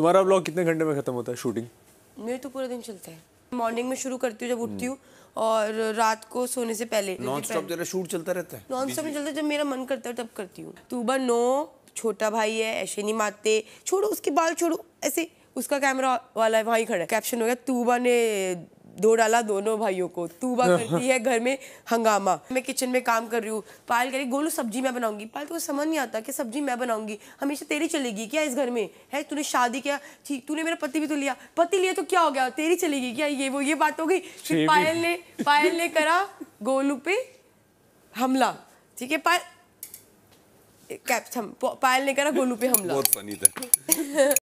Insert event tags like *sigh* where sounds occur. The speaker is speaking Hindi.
तुम्हारा ब्लॉग कितने घंटे में खत्म होता है शूटिंग मेरे तो पूरे दिन चलता है मॉर्निंग में शुरू करती हूँ जब उठती हूँ और रात को सोने से पहले नॉन स्टॉप तेरा शूट चलता रहता है नॉन स्टॉप चलता है जब मेरा मन करता है तब करती हूँ तूबा नो छोटा भाई है ऐसे नहीं मारते छोड़ो उसके बाल छोड़ो ऐसे उसका कैमरा वाला है वहाँ ही खड़ा है कैप्शन हो गया तूबा ने दो डाला दोनों भाइयों को तूबा *laughs* करती है घर में हंगामा मैं किचन में काम कर रही हूँ पायल कह रही गोलू सब्जी मैं बनाऊंगी पायल को समझ नहीं आता कि सब्जी मैं बनाऊंगी हमेशा तेरी चलेगी क्या इस घर में है तूने शादी किया ठीक तूने मेरा पति भी तो लिया पति लिया तो क्या हो गया तेरी चलेगी क्या ये वो ये बात हो गई फिर पायल ने पायल ने करा गोलू पे हमला ठीक है पायल कैप्स हम पायल ने करा गोलू पे हमला बहुत फनी था *laughs*